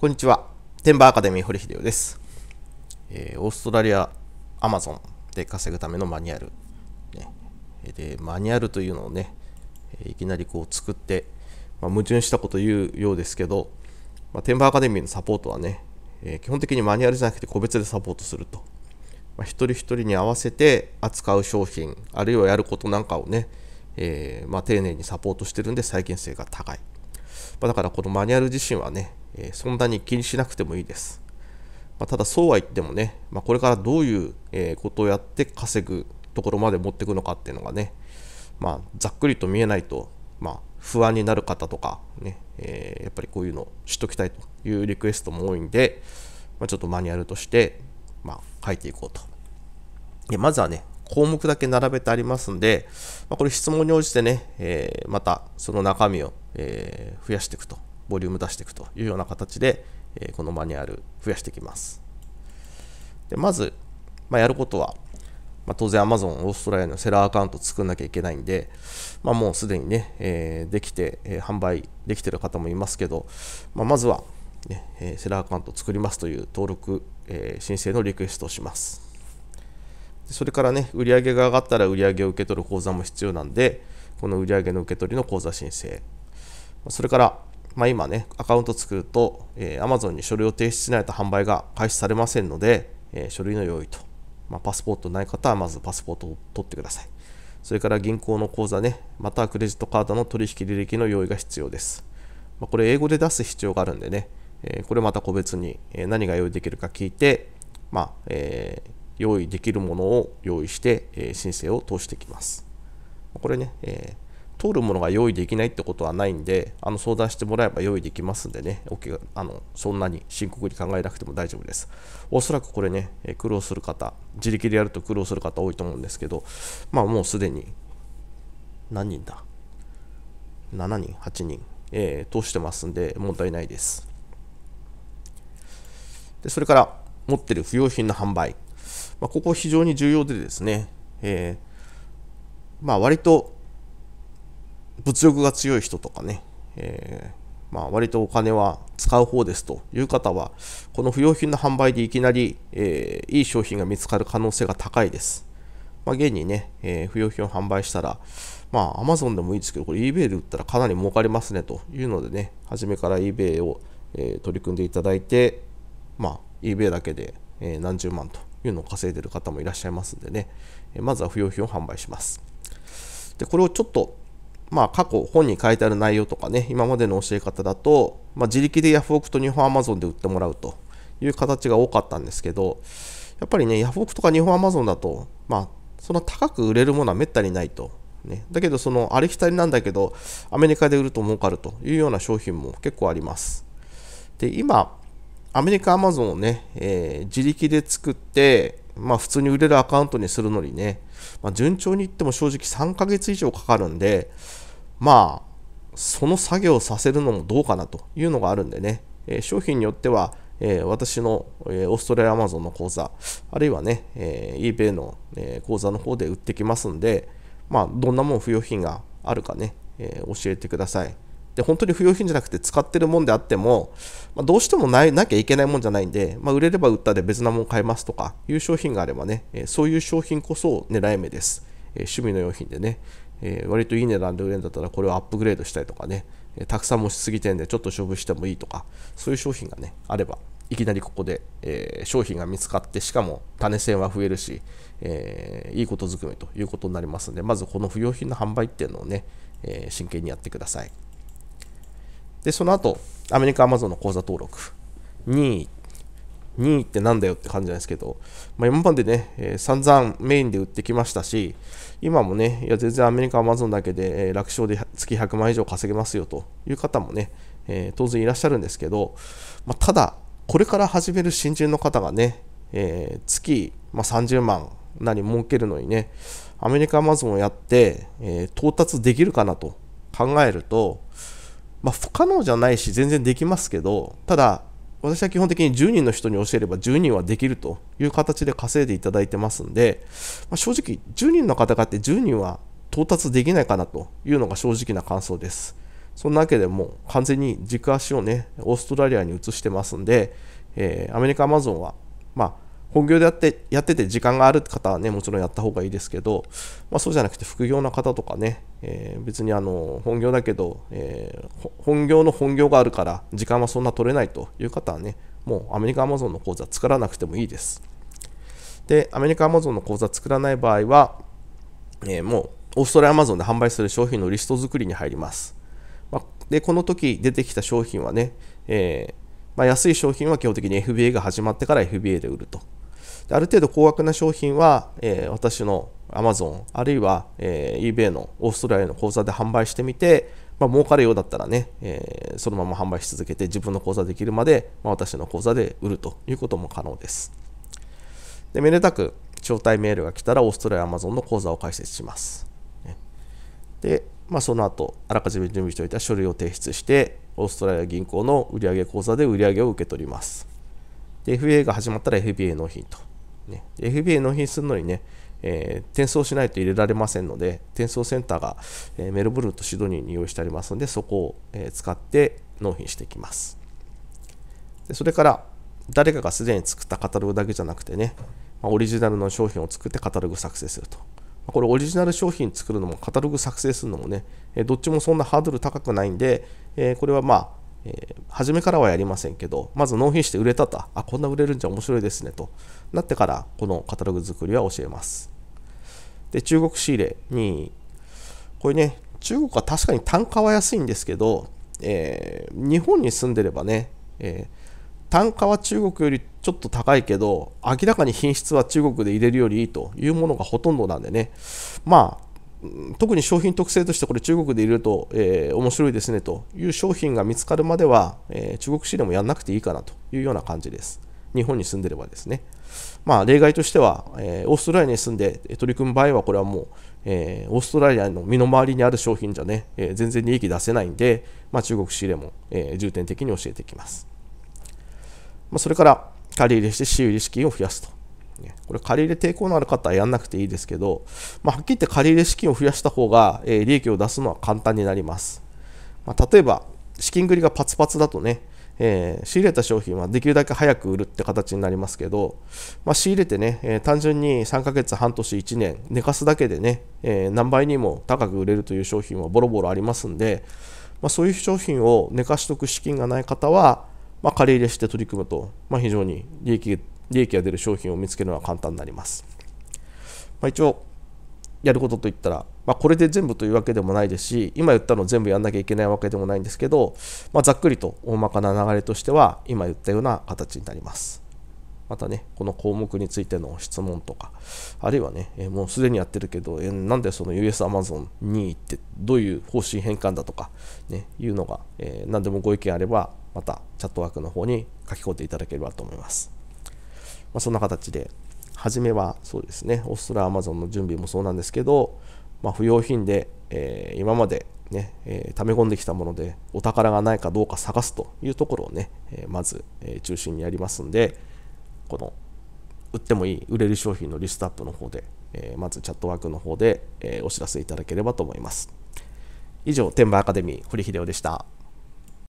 こんにちは。テンバーアカデミー堀秀夫です、えー、オーストラリア、アマゾンで稼ぐためのマニュアル。ね、でマニュアルというのをね、いきなりこう作って、まあ、矛盾したこと言うようですけど、まあ、テンバーアカデミーのサポートはね、えー、基本的にマニュアルじゃなくて個別でサポートすると。まあ、一人一人に合わせて扱う商品、あるいはやることなんかをね、えー、ま丁寧にサポートしてるんで再現性が高い。まだからこのマニュアル自身はね、えそんなに気にしなくてもいいです。まあ、ただそうは言ってもね、まあ、これからどういうことをやって稼ぐところまで持っていくのかっていうのがね、まあ、ざっくりと見えないと、まあ、不安になる方とかね、えー、やっぱりこういうの知っときたいというリクエストも多いんで、まあ、ちょっとマニュアルとして、まあ、書いていこうと。でまずはね、項目だけ並べてありますんで、まあ、これ質問に応じてね、えー、またその中身を、えー、増やしていくとボリューム出していくというような形で、えこのマニュアル増やしていきます。でまず、まあ、やることは、まあ、当然 Amazon オーストラリアのセラーアカウント作んなきゃいけないんで、まあ、もうすでにね、えー、できて、えー、販売できてる方もいますけど、まあ、まずはね、えー、セラーアカウント作りますという登録、え申請のリクエストをします。それからね、売上が上がったら売上を受け取る口座も必要なんで、この売上の受け取りの口座申請。それから、まあ、今ね、アカウント作ると、えー、Amazon に書類を提出しないと販売が開始されませんので、えー、書類の用意と、まあ、パスポートない方はまずパスポートを取ってください。それから銀行の口座ね、またはクレジットカードの取引履歴の用意が必要です。まあ、これ英語で出す必要があるんでね、えー、これまた個別に何が用意できるか聞いて、まあ、えー、用意できるものを用意して、え申請を通してきます。これね、えー通るものが用意できないってことはないんで、あの相談してもらえば用意できますんでね、おけあのそんなに深刻に考えなくても大丈夫です。おそらくこれね、え苦労する方、自力でやると苦労する方多いと思うんですけど、まあもうすでに何人だ ?7 人、8人、えー、通してますんで問題ないです。でそれから持ってる不要品の販売。まあ、ここ非常に重要でですね、えー、まあ割と物欲が強い人とかね、えー、まあ、割とお金は使う方ですという方は、この不要品の販売でいきなり、えー、いい商品が見つかる可能性が高いです。まあ、現にね、えー、不要品を販売したら、まあ、Amazon でもいいですけど、これ eBay で売ったらかなり儲かりますねというのでね、初めから eBay を、え取り組んでいただいて、まあ、eBay だけで、え何十万というのを稼いでる方もいらっしゃいますんでね、えまずは不要品を販売します。で、これをちょっとまあ、過去本に書いてある内容とかね、今までの教え方だと、まあ、自力でヤフオクと日本アマゾンで売ってもらうという形が多かったんですけど、やっぱりね、ヤフオクとか日本アマゾンだと、まあ、そんな高く売れるものはめったにないと。ね、だけど、そのありきたりなんだけど、アメリカで売ると儲かるというような商品も結構あります。で、今、アメリカアマゾンをね、えー、自力で作って、まあ、普通に売れるアカウントにするのにね、まあ、順調にいっても正直3ヶ月以上かかるんで、まあその作業をさせるのもどうかなというのがあるんでね、え商品によっては、え私の、えオーストラリアアマゾンの口座あるいはね、え eBay の、え口座の方で売ってきますんでまあどんなもん不要品があるかね、え教えてくださいで本当に不要品じゃなくて使ってるもんであっても、まあ、どうしてもないなきゃいけないもんじゃないんで、まあ、売れれば売ったで別なもん買えますとかいう商品があればね、えそういう商品こそ狙い目です、え趣味の用品でね、えー、割といい値段で売れるんだったらこれをアップグレードしたりとかね、えー、たくさん持ちすぎてんでちょっと処分してもいいとかそういう商品がねあればいきなりここで、えー、商品が見つかってしかも種銭は増えるし、えいいことづくめということになりますのでまずこの不要品の販売っていうのをね、え真剣にやってくださいでその後アメリカ Amazon の口座登録2位2位ってなんだよって感じなんですけど、まあ、今までね、えー、散々メインで売ってきましたし、今もね、いや全然アメリカ、アマゾンだけで、えー、楽勝で月100万以上稼げますよという方もね、えー、当然いらっしゃるんですけど、まあ、ただ、これから始める新人の方がね、えー、月、まあ、30万なり儲けるのにね、アメリカ、アマゾンをやって、え到達できるかなと考えると、まあ、不可能じゃないし全然できますけどただ私は基本的に10人の人に教えれば10人はできるという形で稼いでいただいてますんで、まあ、正直10人の方々って10人は到達できないかなというのが正直な感想です。そんなわけでもう完全に軸足をね、オーストラリアに移してますんで、えー、アメリカ、アマゾンは、まあ、本業でやってやってて時間がある方はね、もちろんやった方がいいですけど、まあ、そうじゃなくて副業の方とかね、えー、別にあの本業だけど、えー、本業の本業があるから時間はそんな取れないという方はね、もうアメリカ Amazon の講座作らなくてもいいです。で、アメリカ Amazon の講座作らない場合は、えー、もうオーストラリア Amazon で販売する商品のリスト作りに入ります。まあ、で、この時出てきた商品はね、えーまあ、安い商品は基本的に FBA が始まってから FBA で売るとある程度高額な商品は、えー、私の Amazon あるいは、えー、eBay のオーストラリアの口座で販売してみて、まあ、儲かるようだったらね、えー、そのまま販売し続けて自分の口座できるまで、まあ、私の口座で売るということも可能です。で、めでたく招待メールが来たらオーストラリア Amazon の口座を開設します。で、まあ、その後、あらかじめ準備しておいた書類を提出して、オーストラリア銀行の売上口座で売上を受け取ります。で、FA が始まったら FBA 納品と。ね、FBA 納品するのにね、えー、転送しないと入れられませんので、転送センターが、えメルブルンとシドニーに用意してありますので、そこを、え使って納品していきます。でそれから、誰かがすでに作ったカタログだけじゃなくてね、まオリジナルの商品を作ってカタログ作成すると。これオリジナル商品作るのもカタログ作成するのもね、どっちもそんなハードル高くないんで、これはまあ、えー、初めからはやりませんけど、まず納品して売れたと、あ、こんな売れるんじゃ面白いですねとなってから、このカタログ作りは教えます。で、中国仕入れに、これね、中国は確かに単価は安いんですけど、えー、日本に住んでればね、えー、単価は中国よりちょっと高いけど、明らかに品質は中国で入れるよりいいというものがほとんどなんでね、まあ、特に商品特性としてこれ中国でいると、えー、面白いですねという商品が見つかるまでは、えー、中国市でもやんなくていいかなというような感じです。日本に住んでればですね。まあ、例外としては、えー、オーストラリアに住んで取り組む場合はこれはもう、えオーストラリアの身の回りにある商品じゃね、え全然利益出せないんで、まあ、中国仕入れも、え重点的に教えていきます。まあ、それから借り入れして仕入れ資金を増やすとね、これ借り入れ抵抗のある方はやんなくていいですけど、まあ、はっきり言って借り入れ資金を増やした方が、えー、利益を出すのは簡単になります。まあ、例えば、資金繰りがパツパツだとね、えー、仕入れた商品はできるだけ早く売るって形になりますけど、まあ、仕入れてね、えー、単純に3ヶ月、半年、1年寝かすだけでね、えー、何倍にも高く売れるという商品はボロボロありますんで、まあ、そういう商品を寝かしておく資金がない方は、まあ、借り入れして取り組むと、ま非常に利益利益が出る商品を見つけるのは簡単になります。まあ、一応やることといったら、まあ、これで全部というわけでもないですし今言ったの全部やんなきゃいけないわけでもないんですけど、まあ、ざっくりと大まかな流れとしては今言ったような形になりますまたねこの項目についての質問とかあるいはね、えもうすでにやってるけど、えなんでその US アマゾン2位ってどういう方針変換だとか、ね、いうのが、え何でもご意見あればまたチャットワークの方に書き込んでいただければと思いますまあ、そんな形で、初めはそうですね、オーストラアマゾンの準備もそうなんですけど、まあ、不用品で、えー、今までね、えー、溜め込んできたもので、お宝がないかどうか探すというところをね、えー、まず、えー、中心にやりますんで、この、売ってもいい、売れる商品のリストアップの方で、えー、まずチャットワークの方で、えー、お知らせいただければと思います。以上、天馬アカデミー、堀秀夫でした。